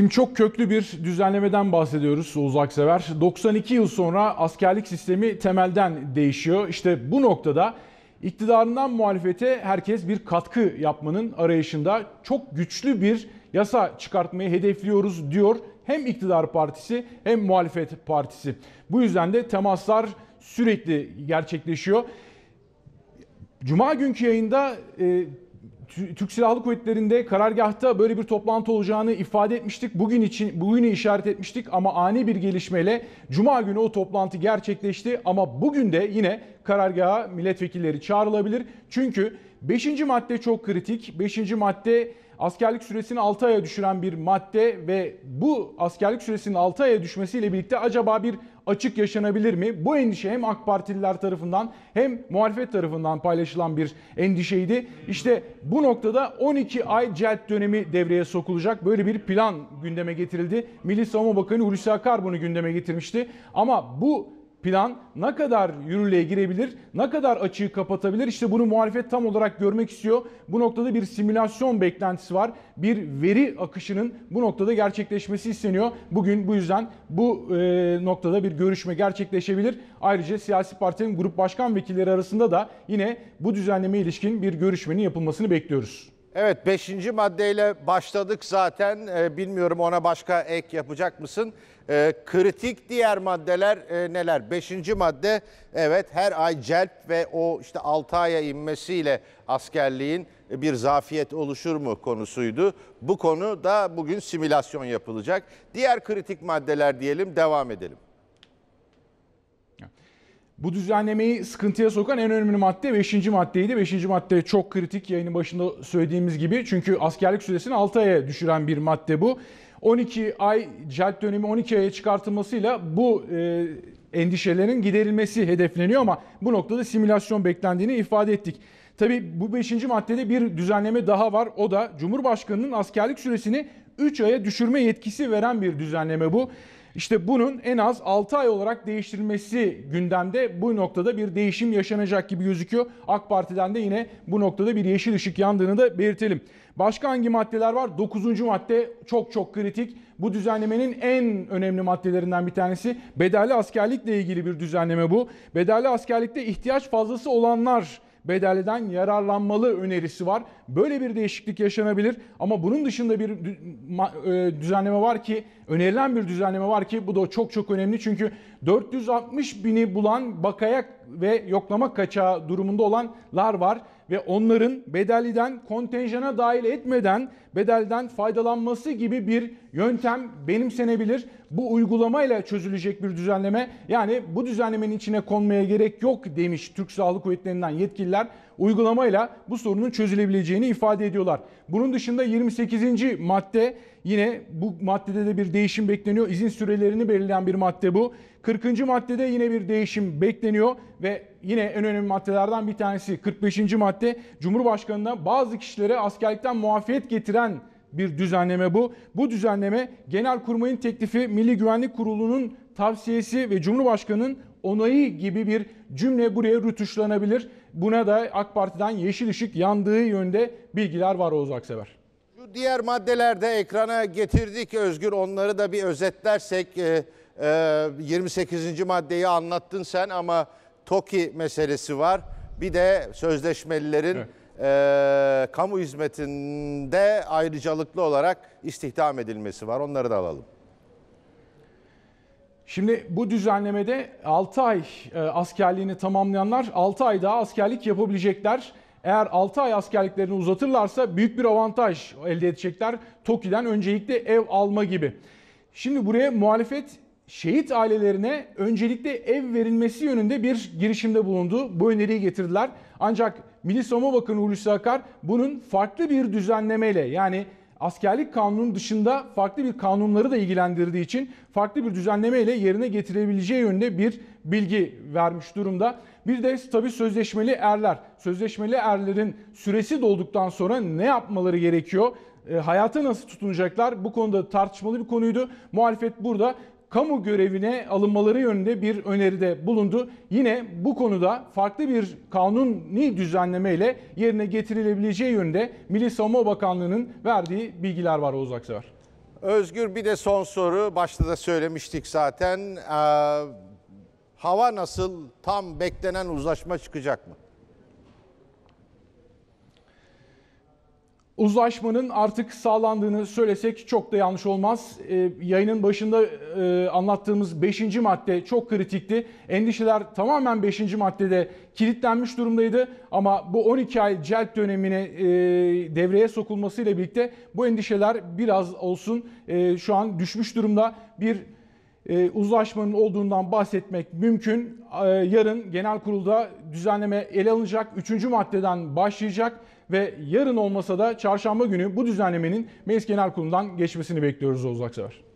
Şimdi çok köklü bir düzenlemeden bahsediyoruz uzaksever. 92 yıl sonra askerlik sistemi temelden değişiyor. İşte bu noktada iktidarından muhalefete herkes bir katkı yapmanın arayışında çok güçlü bir yasa çıkartmayı hedefliyoruz diyor hem iktidar partisi hem muhalefet partisi. Bu yüzden de temaslar sürekli gerçekleşiyor. Cuma günkü yayında e, Türk Silahlı Kuvvetleri'nde karargahta böyle bir toplantı olacağını ifade etmiştik. Bugün için bugünü işaret etmiştik ama ani bir gelişmeyle cuma günü o toplantı gerçekleşti ama bugün de yine karargaha milletvekilleri çağrılabilir. Çünkü Beşinci madde çok kritik. Beşinci madde askerlik süresini 6 aya düşüren bir madde ve bu askerlik süresinin 6 aya düşmesiyle birlikte acaba bir açık yaşanabilir mi? Bu endişe hem AK Partililer tarafından hem muhalefet tarafından paylaşılan bir endişeydi. İşte bu noktada 12 ay celt dönemi devreye sokulacak. Böyle bir plan gündeme getirildi. Milli Savunma Bakanı Hulusi Akar bunu gündeme getirmişti. Ama bu plan ne kadar yürürlüğe girebilir, ne kadar açığı kapatabilir? İşte bunu muhalefet tam olarak görmek istiyor. Bu noktada bir simülasyon beklentisi var. Bir veri akışının bu noktada gerçekleşmesi isteniyor. Bugün bu yüzden bu e, noktada bir görüşme gerçekleşebilir. Ayrıca siyasi partilerin grup başkan vekilleri arasında da yine bu düzenleme ilişkin bir görüşmenin yapılmasını bekliyoruz. Evet beşinci maddeyle başladık zaten. E, bilmiyorum ona başka ek yapacak mısın? E, kritik diğer maddeler e, neler? Beşinci madde evet her ay celp ve o işte 6 aya inmesiyle askerliğin bir zafiyet oluşur mu konusuydu. Bu konu da bugün simülasyon yapılacak. Diğer kritik maddeler diyelim devam edelim. Bu düzenlemeyi sıkıntıya sokan en önemli madde 5. maddeydi. 5. madde çok kritik yayının başında söylediğimiz gibi. Çünkü askerlik süresini 6 aya düşüren bir madde bu. 12 ay celp dönemi 12 aya çıkartılmasıyla bu e, endişelerin giderilmesi hedefleniyor ama bu noktada simülasyon beklendiğini ifade ettik. Tabi bu 5. maddede bir düzenleme daha var. O da Cumhurbaşkanının askerlik süresini 3 aya düşürme yetkisi veren bir düzenleme bu. İşte bunun en az 6 ay olarak değiştirilmesi gündemde bu noktada bir değişim yaşanacak gibi gözüküyor. AK Parti'den de yine bu noktada bir yeşil ışık yandığını da belirtelim. Başka hangi maddeler var? 9. madde çok çok kritik. Bu düzenlemenin en önemli maddelerinden bir tanesi bedelli askerlikle ilgili bir düzenleme bu. Bedelli askerlikte ihtiyaç fazlası olanlar bedelden yararlanmalı önerisi var. Böyle bir değişiklik yaşanabilir ama bunun dışında bir e, düzenleme var ki önerilen bir düzenleme var ki bu da çok çok önemli çünkü 460 bini bulan bakaya ve yoklama kaçağı durumunda olanlar var ve onların bedeliden kontenjana dahil etmeden bedelden faydalanması gibi bir yöntem benimsenebilir bu uygulamayla çözülecek bir düzenleme. Yani bu düzenlemenin içine konmaya gerek yok demiş Türk Sağlık Kuvvetleri'nden yetkililer. Uygulamayla bu sorunun çözülebileceğini ifade ediyorlar. Bunun dışında 28. madde yine bu maddede de bir değişim bekleniyor. İzin sürelerini belirleyen bir madde bu. 40. maddede yine bir değişim bekleniyor ve yine en önemli maddelerden bir tanesi 45. madde Cumhurbaşkanı'na bazı kişilere askerlikten muafiyet getiren bir düzenleme bu. Bu düzenleme genel kurmayın teklifi Milli Güvenlik Kurulu'nun tavsiyesi ve Cumhurbaşkanı'nın onayı gibi bir cümle buraya rütuşlanabilir. Buna da AK Parti'den yeşil ışık yandığı yönde bilgiler var Oğuz Aksever. Şu diğer maddelerde ekrana getirdik Özgür onları da bir özetlersek 28. E, e, maddeyi anlattın sen ama TOKİ meselesi var. Bir de sözleşmelilerin evet e, kamu hizmetinde ayrıcalıklı olarak istihdam edilmesi var. Onları da alalım. Şimdi bu düzenlemede 6 ay e, askerliğini tamamlayanlar 6 ay daha askerlik yapabilecekler. Eğer 6 ay askerliklerini uzatırlarsa büyük bir avantaj elde edecekler. TOKİ'den öncelikle ev alma gibi. Şimdi buraya muhalefet şehit ailelerine öncelikle ev verilmesi yönünde bir girişimde bulundu. Bu öneriyi getirdiler. Ancak Milli Savunma Bakanı Hulusi Akar bunun farklı bir düzenlemeyle yani askerlik kanunun dışında farklı bir kanunları da ilgilendirdiği için farklı bir düzenlemeyle yerine getirebileceği yönünde bir bilgi vermiş durumda. Bir de tabi sözleşmeli erler. Sözleşmeli erlerin süresi dolduktan sonra ne yapmaları gerekiyor? E, hayata nasıl tutunacaklar? Bu konuda tartışmalı bir konuydu. Muhalefet burada kamu görevine alınmaları yönünde bir öneride bulundu. Yine bu konuda farklı bir kanuni düzenlemeyle yerine getirilebileceği yönünde Milli Savunma Bakanlığı'nın verdiği bilgiler var Oğuz Aksever. Özgür bir de son soru. Başta da söylemiştik zaten. Ee, hava nasıl? Tam beklenen uzlaşma çıkacak mı? uzlaşmanın artık sağlandığını söylesek çok da yanlış olmaz. E, yayının başında e, anlattığımız 5. madde çok kritikti. Endişeler tamamen 5. maddede kilitlenmiş durumdaydı ama bu 12 ay celp dönemine e, devreye sokulmasıyla birlikte bu endişeler biraz olsun e, şu an düşmüş durumda. Bir e, uzlaşmanın olduğundan bahsetmek mümkün. E, yarın genel kurulda düzenleme ele alınacak. Üçüncü maddeden başlayacak ve yarın olmasa da çarşamba günü bu düzenlemenin Meclis Genel Kurulu'ndan geçmesini bekliyoruz Oğuz Aksever.